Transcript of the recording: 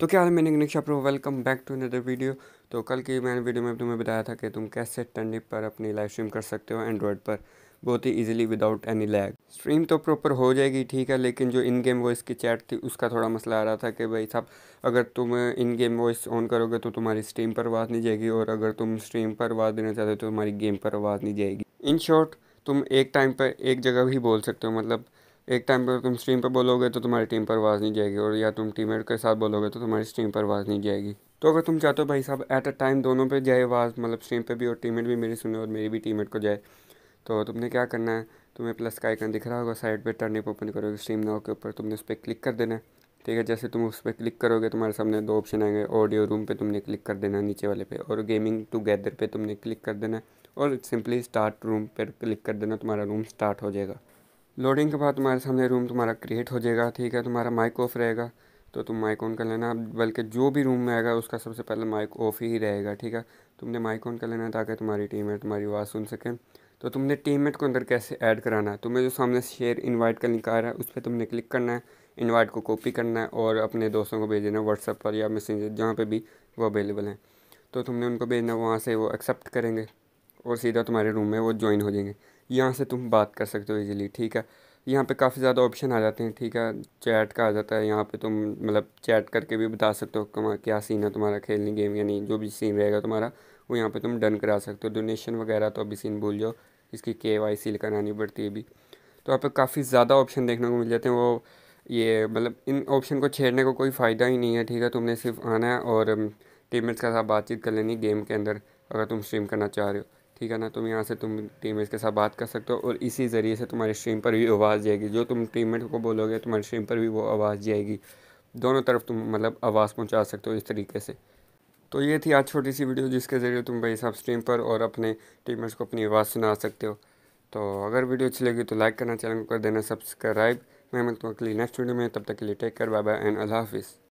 तो क्या हाल मैंने Niksha pro welcome back to another video तो कल की मैंने वीडियो में तुम्हें बताया था कि तुम कैसे टंडी पर अपनी लाइव स्ट्रीम कर सकते हो एंड्रॉयड पर बहुत ही easily without any lag stream तो प्रॉपर हो जाएगी ठीक है लेकिन जो इन गेम वॉइस की चैट थी उसका थोड़ा मसला आ रहा था कि भाई साहब अगर तुम इन गेम वॉइस ऑन करोगे तो तुम्हारी स्ट्रीम पर आवाज़ नहीं जाएगी और अगर तुम स्ट्रीम पर आवाज़ देना चाहते हो तो तुम्हारी गेम पर आवाज़ नहीं जाएगी इन शॉर्ट तुम एक टाइम पर एक जगह भी बोल सकते हो मतलब एक टाइम पर तुम स्ट्रीम पर बोलोगे तो तुम्हारी टीम पर आवाज़ नहीं जाएगी और या तुम टीममेट के साथ बोलोगे तो तुम्हारी स्ट्रीम पर आवाज़ नहीं जाएगी तो अगर तुम चाहते हो भाई साहब एट अ टाइम दोनों पर जाए आवाज़ मतलब स्ट्रीम पर भी और टीम भी मेरी सुने और मेरी भी टीम को जाए तो तुमने क्या करना है तुम्हें प्लस का आइकन दिख रहा होगा साइड पर टर्निप ओपन करोगे स्ट्रीम नाव के ऊपर तुमने उस पर क्लिक कर देना है ठीक है जैसे तुम उस पर क्लिक करोगे तुम्हारे सामने दो ऑप्शन आएंगे ऑडियो रूम पे तुमने क्लिक कर देना नीचे वाले पे और गेमिंग टुगेदर पे तुमने क्लिक कर देना और सिंपली स्टार्ट रूम पर क्लिक कर देना तुम्हारा रूम स्टार्ट हो जाएगा लोडिंग के बाद तुम्हारे सामने रूम तुम्हारा क्रिएट हो जाएगा ठीक है तुम्हारा माइक ऑफ रहेगा तो तुम माइक ऑन कर लेना बल्कि जो भी रूम में आएगा उसका सबसे पहले माइक ऑफ ही रहेगा ठीक है तुमने माइक ऑन कर लेना ताकि तुम्हारी मेट तुम्हारी आवाज़ सुन सकें तो तुमने मेट को अंदर कैसे ऐड कराना है तुम्हें जो सामने शेयर इन्वाइट का लिंक आ रहा है उस पर तुमने क्लिक करना है इन्वाइट को कॉपी करना है और अपने दोस्तों को भेज देना व्हाट्सअप पर या मैसेंजर जहाँ पर भी वो अवेलेबल हैं तो तुमने उनको भेजना वहाँ से वो एक्सेप्ट करेंगे और सीधा तुम्हारे रूम में वो ज्वाइन हो जाएंगे यहाँ से तुम बात कर सकते हो ईज़िली ठीक है यहाँ पे काफ़ी ज़्यादा ऑप्शन आ जाते हैं ठीक है चैट का आ जाता है यहाँ पे तुम मतलब चैट करके भी बता सकते हो क्या सीन है तुम्हारा खेलने गेम या नहीं जो भी सीन रहेगा तुम्हारा वो यहाँ पे तुम डन करा सकते हो डोनेशन वगैरह तो अभी सीन भूल जाओ इसकी के वाई सी करानी पड़ती है अभी तो यहाँ पर काफ़ी ज़्यादा ऑप्शन देखने को मिल जाते हैं वो ये मतलब इन ऑप्शन को छेड़ने को कोई फ़ायदा ही नहीं है ठीक है तुमने सिर्फ आना है और टीम के साथ बातचीत कर लेनी गेम के अंदर अगर तुम स्ट्रीम करना चाह रहे हो ठीक है ना तुम यहाँ से तुम टीममेट्स के साथ बात कर सकते हो और इसी ज़रिए से तुम्हारे स्ट्रीम पर भी आवाज़ जाएगी जो तुम टीममेट को बोलोगे तुम्हारे स्ट्रीम पर भी वो आवाज़ जाएगी दोनों तरफ तुम मतलब आवाज़ पहुँचा सकते हो इस तरीके से तो ये थी आज छोटी सी वीडियो जिसके ज़रिए तुम भाई साहब स्ट्रीम पर और अपने टीममेट्स को अपनी आवाज़ सुना सकते हो तो अगर वीडियो अच्छी लगी तो लाइक करना चैनल को कर देना सब्सक्राइब मैं मिलता हूँ अगली नेक्स्ट वीडियो में तब तक के लिए टेक कर बाय बाय एंड अल्लाह हाफिज़